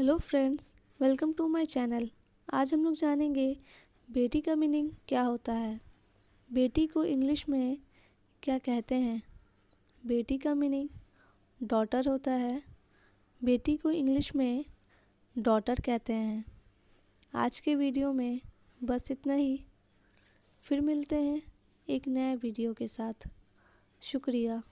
hello friends welcome to my channel आज हम लोग जानेंगे बेटी का मीनिंग क्या होता है बेटी को इंग्लिश में क्या कहते हैं बेटी का मीनिंग डॉटर होता है बेटी को इंग्लिश में डॉटर कहते हैं आज के वीडियो में बस इतना ही फिर मिलते हैं एक नए वीडियो के साथ शुक्रिया